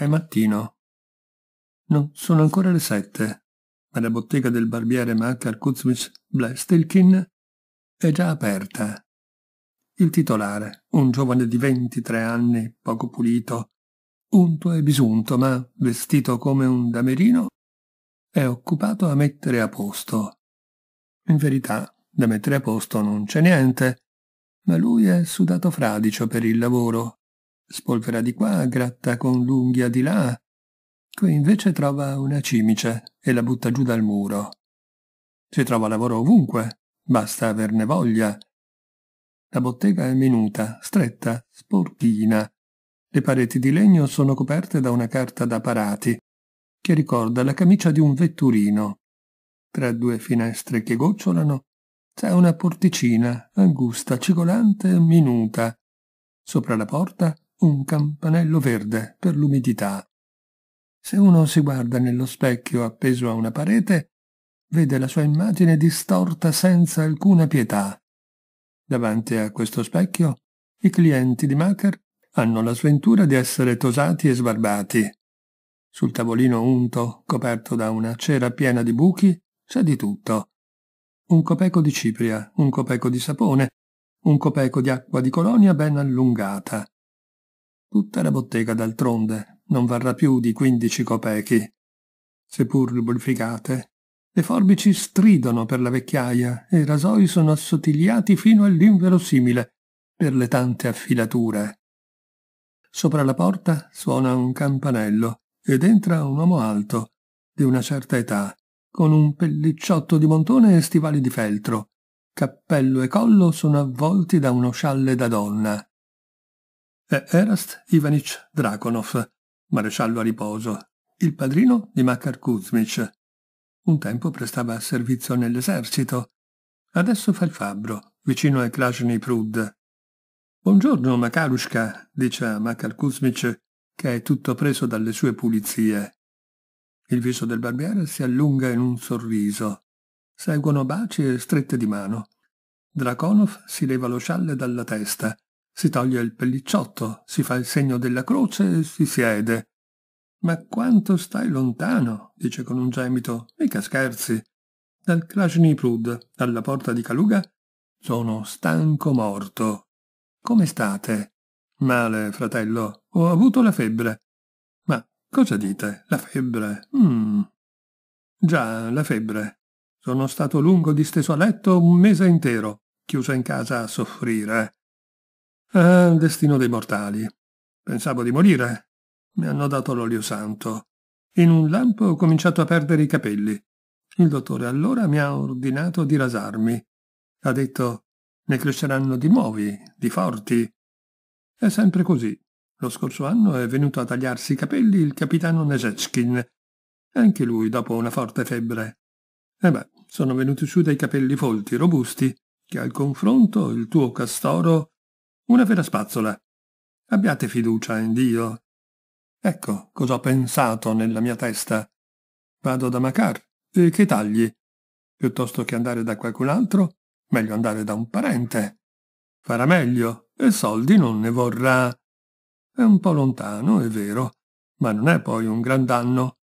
È mattino. Non sono ancora le sette, ma la bottega del barbiere Makar Kuzmich Blestilkin è già aperta. Il titolare, un giovane di 23 anni, poco pulito, unto e bisunto, ma vestito come un damerino, è occupato a mettere a posto. In verità, da mettere a posto non c'è niente, ma lui è sudato fradicio per il lavoro spolvera di qua, gratta con l'unghia di là. Qui invece trova una cimice e la butta giù dal muro. Si trova lavoro ovunque, basta averne voglia. La bottega è minuta, stretta, sporchina. Le pareti di legno sono coperte da una carta da parati, che ricorda la camicia di un vetturino. Tra due finestre che gocciolano c'è una porticina angusta, cigolante, minuta. Sopra la porta un campanello verde per l'umidità. Se uno si guarda nello specchio appeso a una parete, vede la sua immagine distorta senza alcuna pietà. Davanti a questo specchio, i clienti di Maker hanno la sventura di essere tosati e sbarbati. Sul tavolino unto, coperto da una cera piena di buchi, c'è di tutto. Un copeco di cipria, un copeco di sapone, un copeco di acqua di colonia ben allungata, Tutta la bottega d'altronde non varrà più di quindici copechi. Seppur lubrificate, le forbici stridono per la vecchiaia e i rasoi sono assottigliati fino all'inverosimile per le tante affilature. Sopra la porta suona un campanello ed entra un uomo alto, di una certa età, con un pellicciotto di montone e stivali di feltro. Cappello e collo sono avvolti da uno scialle da donna è Erast Ivanich Drakonov, maresciallo a riposo, il padrino di Makar Kuzmich. Un tempo prestava servizio nell'esercito. Adesso fa il fabbro, vicino ai Krasny Prud. Buongiorno, Makarushka, dice a Makar Kuzmich, che è tutto preso dalle sue pulizie. Il viso del barbiere si allunga in un sorriso. Seguono baci e strette di mano. Drakonov si leva lo scialle dalla testa si toglie il pellicciotto, si fa il segno della croce e si siede. Ma quanto stai lontano, dice con un gemito, mica scherzi. Dal Krasny Prud, alla porta di Kaluga, sono stanco morto. Come state? Male, fratello, ho avuto la febbre. Ma cosa dite? La febbre? Mm. Già, la febbre. Sono stato lungo disteso a letto un mese intero, chiuso in casa a soffrire. Ah, il destino dei mortali. Pensavo di morire. Mi hanno dato l'olio santo. In un lampo ho cominciato a perdere i capelli. Il dottore allora mi ha ordinato di rasarmi. Ha detto, ne cresceranno di nuovi, di forti. È sempre così. Lo scorso anno è venuto a tagliarsi i capelli il capitano Nezetskin. Anche lui dopo una forte febbre. E eh beh, sono venuti su dei capelli folti, robusti, che al confronto il tuo castoro una vera spazzola. Abbiate fiducia in Dio. Ecco cosa ho pensato nella mia testa. Vado da Macar, e che tagli? Piuttosto che andare da qualcun altro, meglio andare da un parente. Farà meglio, e soldi non ne vorrà. È un po' lontano, è vero, ma non è poi un gran danno.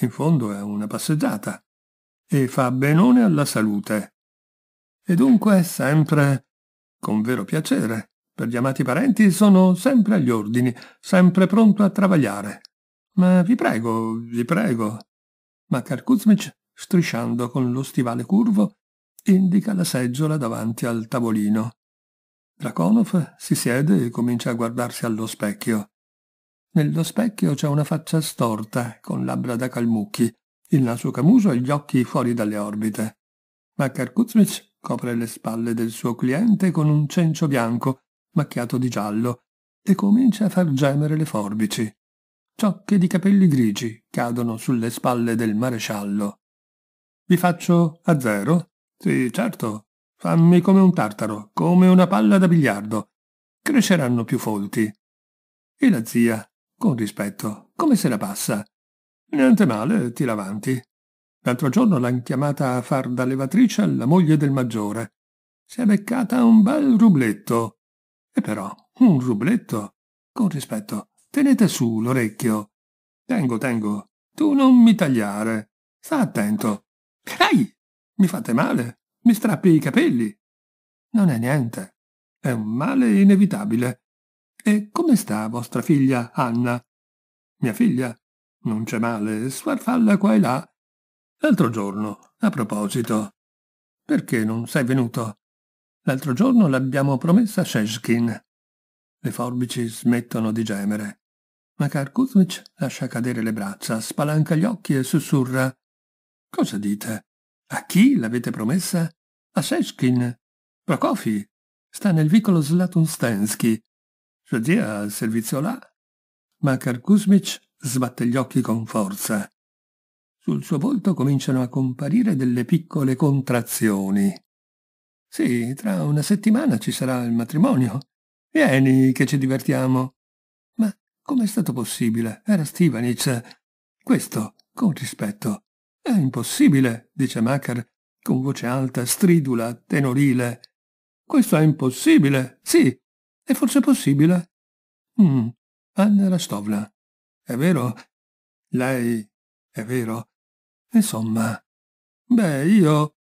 In fondo è una passeggiata. E fa benone alla salute. E dunque sempre con vero piacere per gli amati parenti sono sempre agli ordini, sempre pronto a travagliare. Ma vi prego, vi prego. Makar Kuzmich, strisciando con lo stivale curvo, indica la seggiola davanti al tavolino. Drakonov si siede e comincia a guardarsi allo specchio. Nello specchio c'è una faccia storta, con labbra da calmucchi, il naso camuso e gli occhi fuori dalle orbite. Makar Kuzmich copre le spalle del suo cliente con un cencio bianco macchiato di giallo, e comincia a far gemere le forbici. Ciocche di capelli grigi cadono sulle spalle del maresciallo. Vi faccio a zero? Sì, certo. Fammi come un tartaro, come una palla da biliardo. Cresceranno più folti. E la zia, con rispetto, come se la passa? Niente male, tira avanti. L'altro giorno l'han chiamata a far da levatrice alla moglie del maggiore. Si è beccata un bel rubletto. E però un rubletto? Con rispetto, tenete su l'orecchio. Tengo, tengo. Tu non mi tagliare. Sta attento. Ehi! Mi fate male. Mi strappi i capelli. Non è niente. È un male inevitabile. E come sta vostra figlia Anna? Mia figlia? Non c'è male, sfarfalla qua e là. L'altro giorno, a proposito, perché non sei venuto? L'altro giorno l'abbiamo promessa a Sheshkin. Le forbici smettono di gemere. Makar Kuzmich lascia cadere le braccia, spalanca gli occhi e sussurra. Cosa dite? A chi l'avete promessa? A Sheshkin. Prokofi. Sta nel vicolo Slatunstensky. Sua zia ha il servizio là. Makar Kuzmich sbatte gli occhi con forza. Sul suo volto cominciano a comparire delle piccole contrazioni. Sì, tra una settimana ci sarà il matrimonio. Vieni che ci divertiamo. Ma com'è stato possibile? Era Stivanitz. Questo, con rispetto. È impossibile, dice Macker, con voce alta, stridula, tenorile. Questo è impossibile, sì. È forse possibile? Mm, Anna Rastovna. È vero? Lei... è vero? Insomma... Beh, io...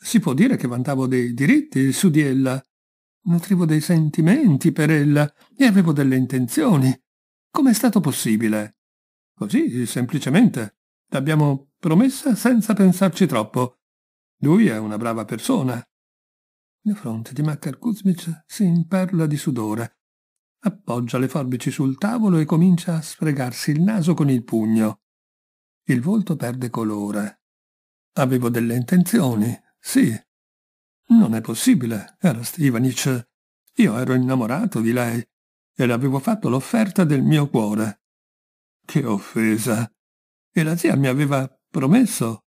Si può dire che vantavo dei diritti su di ella, nutrivo dei sentimenti per ella e avevo delle intenzioni. Com'è stato possibile? Così, semplicemente. L'abbiamo promessa senza pensarci troppo. Lui è una brava persona. La fronte di Makar Kuzmich si imperla di sudore. Appoggia le forbici sul tavolo e comincia a sfregarsi il naso con il pugno. Il volto perde colore. Avevo delle intenzioni, sì. Mm. Non è possibile, era Stevanic. Io ero innamorato di lei e le avevo fatto l'offerta del mio cuore. Che offesa! E la zia mi aveva promesso.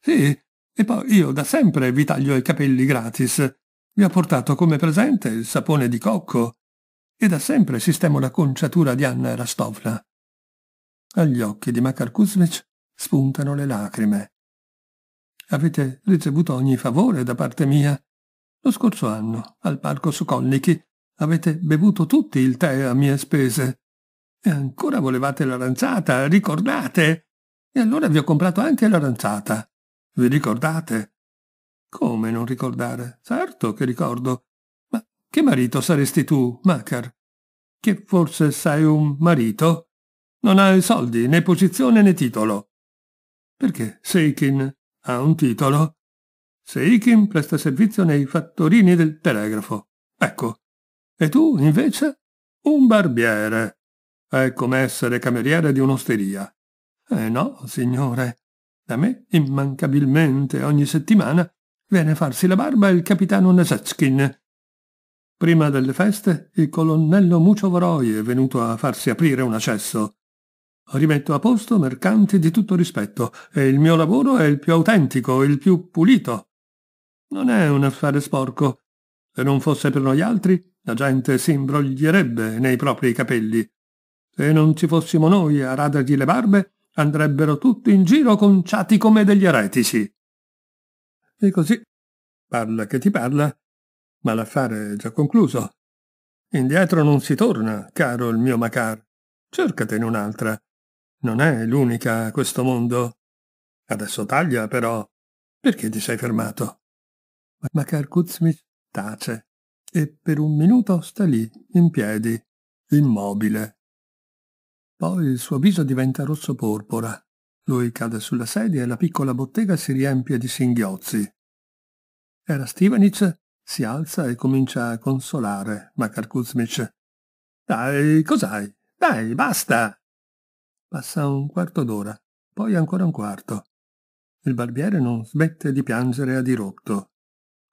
Sì, e poi io da sempre vi taglio i capelli gratis. Vi ho portato come presente il sapone di cocco. E da sempre sistemo la conciatura di Anna Rastovna. Agli occhi di Makar Kuzmich spuntano le lacrime. Avete ricevuto ogni favore da parte mia. Lo scorso anno, al parco Sokolniki, avete bevuto tutti il tè a mie spese. E ancora volevate l'aranciata, ricordate? E allora vi ho comprato anche l'aranciata. Vi ricordate? Come non ricordare? Certo che ricordo. Ma che marito saresti tu, Macar? Che forse sei un marito? Non hai soldi, né posizione né titolo. Perché Seikin ha un titolo. Seikin presta servizio nei fattorini del telegrafo. Ecco. E tu, invece, un barbiere. È come essere cameriere di un'osteria. Eh no, signore. Da me, immancabilmente, ogni settimana, viene a farsi la barba il capitano Nesetskin. Prima delle feste, il colonnello Muciovoroi è venuto a farsi aprire un accesso. Rimetto a posto mercanti di tutto rispetto e il mio lavoro è il più autentico, il più pulito. Non è un affare sporco. Se non fosse per noi altri, la gente si imbroglierebbe nei propri capelli. Se non ci fossimo noi a radergli le barbe, andrebbero tutti in giro conciati come degli eretici. E così, parla che ti parla, ma l'affare è già concluso. Indietro non si torna, caro il mio Macar. Cercatene un'altra. Non è l'unica a questo mondo. Adesso taglia, però. Perché ti sei fermato? Makar Kuzmich tace e per un minuto sta lì, in piedi, immobile. Poi il suo viso diventa rosso porpora. Lui cade sulla sedia e la piccola bottega si riempie di singhiozzi. Era Stivanic si alza e comincia a consolare Makar Kuzmich. Dai, cos'hai? Dai, basta! Passa un quarto d'ora, poi ancora un quarto. Il barbiere non smette di piangere a dirotto.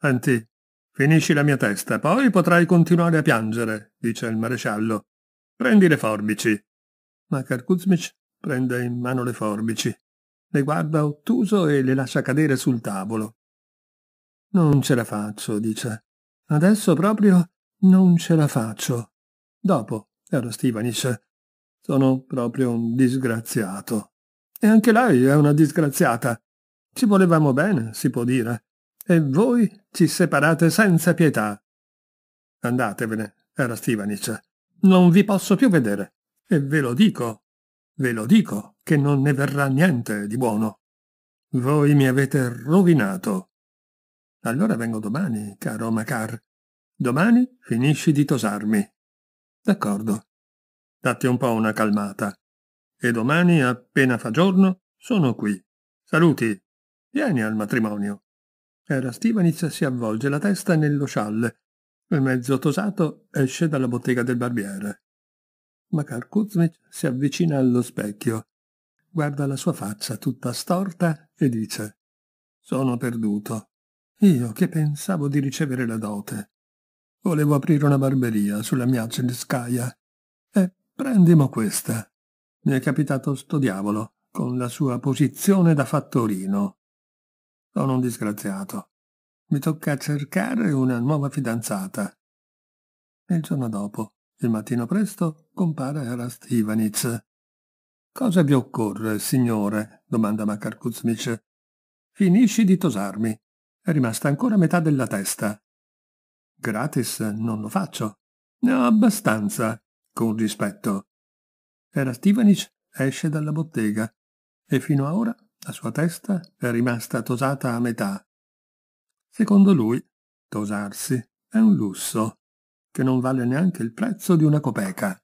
Anzi, finisci la mia testa, poi potrai continuare a piangere, dice il maresciallo. Prendi le forbici. Ma Kuzmich prende in mano le forbici, le guarda ottuso e le lascia cadere sul tavolo. Non ce la faccio, dice. Adesso proprio non ce la faccio. Dopo, caro Stivanis, sono proprio un disgraziato. E anche lei è una disgraziata. Ci volevamo bene, si può dire. E voi ci separate senza pietà. Andatevene, era Stivanic. Non vi posso più vedere. E ve lo dico, ve lo dico, che non ne verrà niente di buono. Voi mi avete rovinato. Allora vengo domani, caro Macar. Domani finisci di tosarmi. D'accordo datti un po' una calmata. E domani, appena fa giorno, sono qui. Saluti. Vieni al matrimonio. Era Stivanitz si avvolge la testa nello scialle e mezzo tosato esce dalla bottega del barbiere. Makar Kuzmich si avvicina allo specchio, guarda la sua faccia tutta storta e dice «Sono perduto. Io che pensavo di ricevere la dote. Volevo aprire una barberia sulla mia Celskaya e Prendimo questa. Mi è capitato sto diavolo, con la sua posizione da fattorino. Sono un disgraziato. Mi tocca cercare una nuova fidanzata. E il giorno dopo, il mattino presto, compare Erast Ivanitz. Cosa vi occorre, signore? domanda Makar Kuzmich. Finisci di tosarmi. È rimasta ancora metà della testa. Gratis non lo faccio. Ne ho abbastanza con rispetto. Era Stivanic esce dalla bottega e fino a ora la sua testa è rimasta tosata a metà. Secondo lui, tosarsi è un lusso che non vale neanche il prezzo di una copeca.